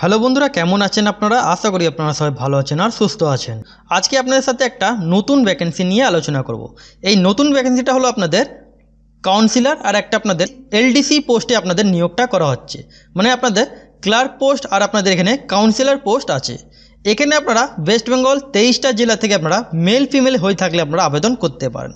hello বন্ধুরা কেমন আছেন আপনারা আশা করি আপনারা সবাই ভালো আছেন আর সুস্থ আছেন আজকে আপনাদের সাথে একটা নতুন ভ্যাকেন্সি নিয়ে আলোচনা করব এই নতুন ভ্যাকেন্সিটা হলো আপনাদের কাউন্সিলার আর একটা আপনাদের এলডিসি পোস্টে আপনাদের নিয়োগটা করা হচ্ছে মানে আপনাদের ক্লার্ক পোস্ট আর আপনাদের এখানে কাউন্সিলার পোস্ট আছে এখানে আপনারা ওয়েস্ট বেঙ্গল তেইশটা জেলা থেকে আপনারা মেল ফিমেল হয়ে থাকলে আপনারা আবেদন করতে পারেন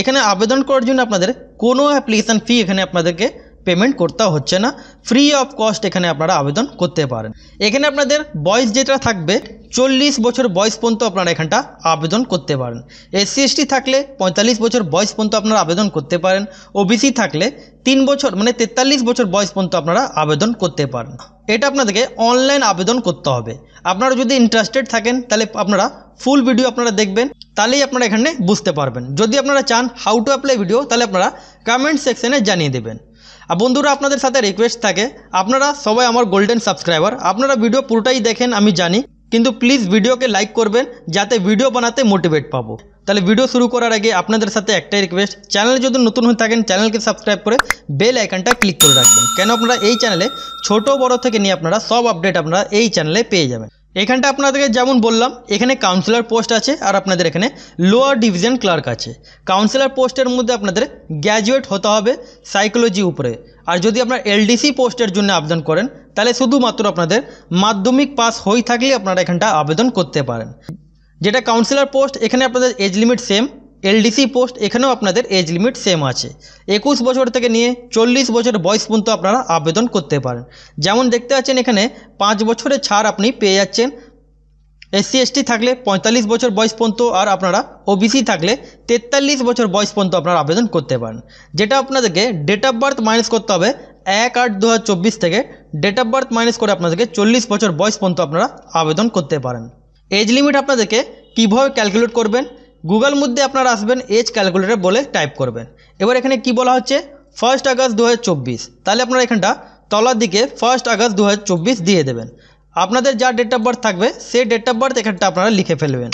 এখানে আবেদন করার জন্য আপনাদের কোনো অ্যাপ্লিকেশান ফি এখানে আপনাদেরকে পেমেন্ট করতে হচ্ছে না ফ্রি অফ কস্ট এখানে আপনারা আবেদন করতে পারেন এখানে আপনাদের বয়স যেটা থাকবে চল্লিশ বছর বয়স পর্যন্ত আপনারা এখানটা আবেদন করতে পারেন এসসি এসটি থাকলে পঁয়তাল্লিশ বছর বয়স পর্যন্ত আপনারা আবেদন করতে পারেন ওবিসি থাকলে তিন বছর মানে তেতাল্লিশ বছর বয়স পর্যন্ত আপনারা আবেদন করতে পারেন এটা আপনাদেরকে অনলাইন আবেদন করতে হবে আপনারা যদি ইন্টারেস্টেড থাকেন তাহলে আপনারা ফুল ভিডিও আপনারা দেখবেন তাহলেই আপনারা এখানে বুঝতে পারবেন যদি আপনারা চান হাউ টু অ্যাপ্লাই ভিডিও তাহলে আপনারা কমেন্ট সেকশনে জানিয়ে দেবেন আর বন্ধুরা আপনাদের সাথে রিকোয়েস্ট থাকে আপনারা সবাই আমার গোল্ডেন সাবস্ক্রাইবার আপনারা ভিডিও পুরোটাই দেখেন আমি জানি কিন্তু প্লিজ ভিডিওকে লাইক করবেন যাতে ভিডিও বানাতে মোটিভেট পাবো তাহলে ভিডিও শুরু করার আগে আপনাদের সাথে একটাই রিকোয়েস্ট চ্যানেলে যদি নতুন হয়ে থাকেন চ্যানেলকে সাবস্ক্রাইব করে বেল আইকনটা ক্লিক করে রাখবেন কেন আপনারা এই চ্যানেলে ছোট বড় থেকে নিয়ে আপনারা সব আপডেট আপনারা এই চ্যানেলে পেয়ে যাবেন এখানটা আপনাদেরকে যেমন বললাম এখানে কাউন্সিলর পোস্ট আছে আর আপনাদের এখানে লোয়ার ডিভিশন ক্লার্ক আছে কাউন্সিলর পোস্টের মধ্যে আপনাদের গ্র্যাজুয়েট হতে হবে সাইকোলজি উপরে আর যদি আপনার এলডিসি পোস্টের জন্য আবেদন করেন তাহলে শুধুমাত্র আপনাদের মাধ্যমিক পাস হয়ে থাকলে আপনারা এখানটা আবেদন করতে পারেন যেটা কাউন্সিলর পোস্ট এখানে আপনাদের age limit same LDC post এখানেও আপনাদের এজ লিমিট সেম আছে একুশ বছর থেকে নিয়ে চল্লিশ বছর বয়স পর্যন্ত আপনারা আবেদন করতে পারেন যেমন দেখতে পাচ্ছেন এখানে পাঁচ বছরের ছাড় আপনি পেয়ে যাচ্ছেন এসসি এসটি থাকলে পঁয়তাল্লিশ বছর বয়স পর্যন্ত আর আপনারা ওবিসি থাকলে তেতাল্লিশ বছর বয়স পর্যন্ত আপনারা আবেদন করতে পারেন যেটা আপনাদেরকে ডেট অফ বার্থ মাইনাস করতে হবে এক আট দু থেকে ডেট অফ বার্থ মাইনাস করে আপনাদেরকে চল্লিশ বছর বয়স পর্যন্ত আপনারা আবেদন করতে পারেন এজ লিমিট আপনাদেরকে কীভাবে ক্যালকুলেট করবেন গুগল মধ্যে আপনারা আসবেন এজ ক্যালকুলেটর বলে টাইপ করবেন এবার এখানে কি বলা হচ্ছে ফার্স্ট আগস্ট দু তাহলে আপনারা এখানটা তলার দিকে ফার্স্ট আগস্ট দু দিয়ে দেবেন আপনাদের যা ডেট অফ বার্থ থাকবে সেই ডেট অফ বার্থ এখানটা আপনারা লিখে ফেলবেন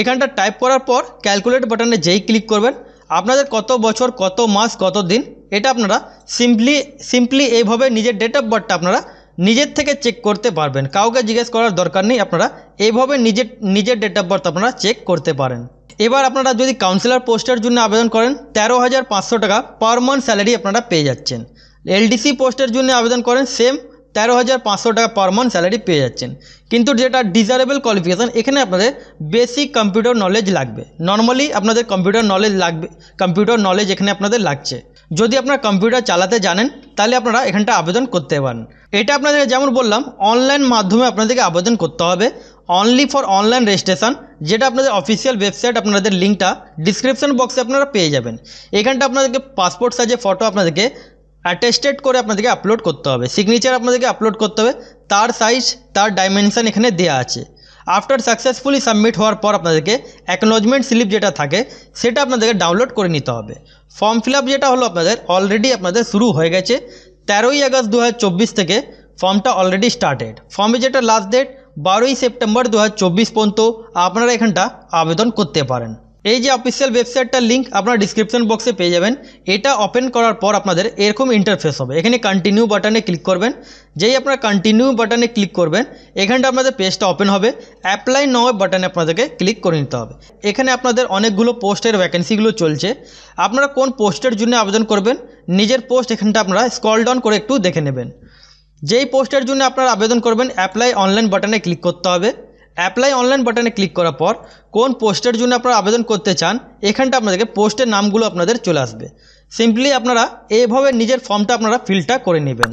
এখানটা টাইপ করার পর ক্যালকুলেট বাটনে যেই ক্লিক করবেন আপনাদের কত বছর কত মাস কত দিন এটা আপনারা সিম্পলি সিম্পলি এইভাবে নিজের ডেট অফ বার্থটা আপনারা নিজের থেকে চেক করতে পারবেন কাউকে জিজ্ঞেস করার দরকার নেই আপনারা এইভাবে নিজের নিজের ডেট অফ বার্থ আপনারা চেক করতে পারেন এবার আপনারা যদি কাউন্সিলর পোস্টের জন্য আবেদন করেন তেরো হাজার পাঁচশো টাকা পার মান্থ স্যালারি আপনারা পেয়ে যাচ্ছেন এলডিসি পোস্টের জন্য আবেদন করেন সেম তেরো হাজার পাঁচশো টাকা পার মান্থ স্যালারি পেয়ে যাচ্ছেন কিন্তু যেটা ডিজারেবল কোয়ালিফিকেশান এখানে আপনাদের বেসিক কম্পিউটার নলেজ লাগবে নর্মালি আপনাদের কম্পিউটার নলেজ লাগবে কম্পিউটার নলেজ এখানে আপনাদের লাগছে যদি আপনারা কম্পিউটার চালাতে জানেন তাহলে আপনারা এখানটা আবেদন করতে পারেন এটা আপনাদের যেমন বললাম অনলাইন মাধ্যমে আপনাদেরকে আবেদন করতে হবে অনলি ফর অনলাইন রেজিস্ট্রেশন যেটা আপনাদের অফিসিয়াল ওয়েবসাইট আপনাদের লিঙ্কটা ডিসক্রিপশন বক্সে আপনারা পেয়ে যাবেন এখানটা আপনাদেরকে পাসপোর্ট সাইজে ফটো আপনাদেরকে অ্যাটেস্টেড করে আপনাদেরকে আপলোড করতে হবে সিগনেচার আপনাদেরকে আপলোড করতে হবে তার সাইজ তার ডাইমেনশান এখানে দেওয়া আছে আফটার সাকসেসফুলি সাবমিট হওয়ার পর আপনাদেরকে অ্যাকনোলজমেন্ট স্লিপ যেটা থাকে সেটা আপনাদেরকে ডাউনলোড করে নিতে হবে ফর্ম ফিল যেটা হলো আপনাদের অলরেডি আপনাদের শুরু হয়ে গেছে তেরোই আগস্ট দু থেকে ফর্মটা অলরেডি স্টার্টেড ফর্মে যেটা লাস্ট ডেট বারোই সেপ্টেম্বর দু পর্যন্ত আপনারা এখানটা আবেদন করতে পারেন এই যে অফিসিয়াল ওয়েবসাইটটার লিঙ্ক আপনারা ডিসক্রিপশন বক্সে পেয়ে যাবেন এটা ওপেন করার পর আপনাদের এরকম ইন্টারফেস হবে এখানে কন্টিনিউ বাটনে ক্লিক করবেন যেই আপনারা কন্টিনিউ বাটনে ক্লিক করবেন এখানটা আপনাদের পেজটা ওপেন হবে অ্যাপ্লাই নয় বাটনে আপনাদেরকে ক্লিক করে নিতে হবে এখানে আপনাদের অনেকগুলো পোস্টের ভ্যাকেন্সিগুলো চলছে আপনারা কোন পোস্টের জন্য আবেদন করবেন নিজের পোস্ট এখানটা আপনারা স্কল ডাউন করে একটু দেখে নেবেন যেই পোস্টের জন্য আপনারা আবেদন করবেন অ্যাপ্লাই অনলাইন বাটনে ক্লিক করতে হবে অ্যাপ্লাই অনলাইন বাটনে ক্লিক করার পর কোন পোস্টের জন্য আপনারা আবেদন করতে চান এখানটা আপনাদেরকে পোস্টের নামগুলো আপনাদের চলে আসবে সিম্পলি আপনারা এইভাবে নিজের ফর্মটা আপনারা ফিলটা করে নেবেন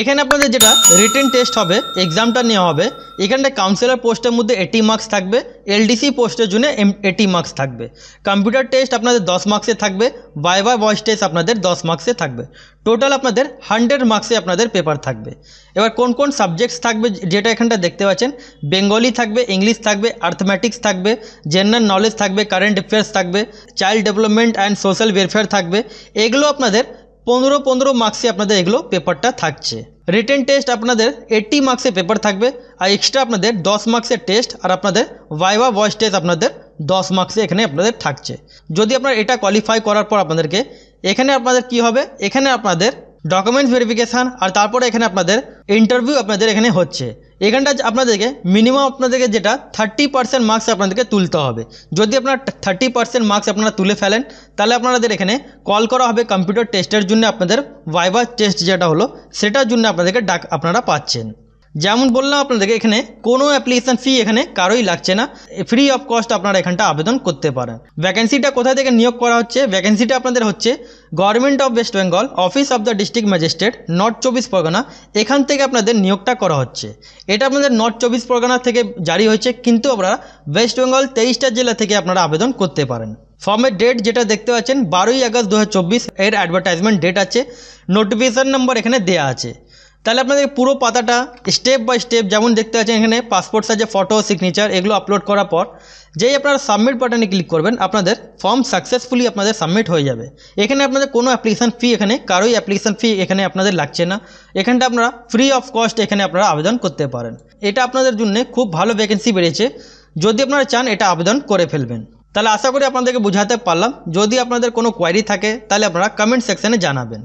এখানে আপনাদের যেটা রিটেন টেস্ট হবে এক্সামটা নেওয়া হবে এখানে কাউন্সিলর পোস্টের মধ্যে এইটি মার্কস থাকবে এলডিসি পোস্টের জন্য এইটি মার্কস থাকবে কম্পিউটার টেস্ট আপনাদের দশ মার্কসে থাকবে বাইবা ভয়েস টেস্ট আপনাদের দশ মার্কসে থাকবে টোটাল আপনাদের হান্ড্রেড মার্কসে আপনাদের পেপার থাকবে এবার কোন কোন সাবজেক্টস থাকবে যেটা এখানটা দেখতে পাচ্ছেন বেঙ্গলি থাকবে ইংলিশ থাকবে আর্থমেটিক্স থাকবে জেনারেল নলেজ থাকবে কারেন্ট অ্যাফেয়ার্স থাকবে child development and social welfare থাকবে এগুলো আপনাদের পনেরো পনেরো মার্কসে আপনাদের এগুলো পেপারটা থাকছে রিটেন টেস্ট আপনাদের এইটি মার্কসে পেপার থাকবে আর এক্সট্রা আপনাদের দশ মার্কসের টেস্ট আর আপনাদের ভাইভা ভয়েস টেস্ট আপনাদের দশ মার্কসে এখানে আপনাদের থাকছে যদি আপনার এটা কোয়ালিফাই করার পর আপনাদেরকে এখানে আপনাদের কি হবে এখানে আপনাদের ডকুমেন্ট ভেরিফিকেশান আর তারপরে এখানে আপনাদের ইন্টারভিউ আপনাদের এখানে হচ্ছে এই ঘন্টা আপনাদেরকে মিনিমাম আপনাদের যেটা 30% মার্কস আপনাদের তুলতে হবে যদি আপনারা 30% মার্কস আপনারা তুলে ফেলেন তাহলে আপনারাদের এখানে কল করা হবে কম্পিউটার টেস্টার জন্য আপনাদের ভাইবা টেস্ট যেটা হলো সেটার জন্য আপনাদেরকে ডাক আপনারা পাচ্ছেন যেমন বললাম আপনাদেরকে এখানে কোনো অ্যাপ্লিকেশান ফি এখানে কারোই লাগছে না ফ্রি অফ কস্ট আপনারা এখানটা আবেদন করতে পারেন ভ্যাকেন্সিটা কোথা থেকে নিয়োগ করা হচ্ছে ভ্যাকেন্সিটা আপনাদের হচ্ছে government of West Bengal office of the district magistrate North চব্বিশ পরগনা এখান থেকে আপনাদের নিয়োগটা করা হচ্ছে এটা আপনাদের নর্থ চব্বিশ পরগনা থেকে জারি হয়েছে কিন্তু আপনারা ওয়েস্ট বেঙ্গল তেইশটা জেলা থেকে আপনারা আবেদন করতে পারেন ফর্মের ডেট যেটা দেখতে পাচ্ছেন বারোই আগস্ট দু এর অ্যাডভার্টাইজমেন্ট ডেট আছে নোটিফিকেশান নম্বর এখানে দেয়া আছে তাহলে আপনাদের পুরো পাতাটা স্টেপ বাই স্টেপ যেমন দেখতে পাচ্ছেন এখানে পাসপোর্ট সাইজে ফটো সিগনেচার এগুলো আপলোড করার পর যেই আপনারা সাবমিট বাটনে ক্লিক করবেন আপনাদের ফর্ম সাকসেসফুলি আপনাদের সাবমিট হয়ে যাবে এখানে আপনাদের কোনো অ্যাপ্লিকেশান ফি এখানে কারোই অ্যাপ্লিকেশান ফি এখানে আপনাদের লাগছে না এখানটা আপনারা ফ্রি অফ কস্ট এখানে আপনারা আবেদন করতে পারেন এটা আপনাদের জন্য খুব ভালো ভ্যাকেন্সি বেড়েছে যদি আপনারা চান এটা আবেদন করে ফেলবেন তাহলে আশা করি আপনাদেরকে বোঝাতে পারলাম যদি আপনাদের কোনো কোয়ারি থাকে তাহলে আপনারা কমেন্ট সেকশানে জানাবেন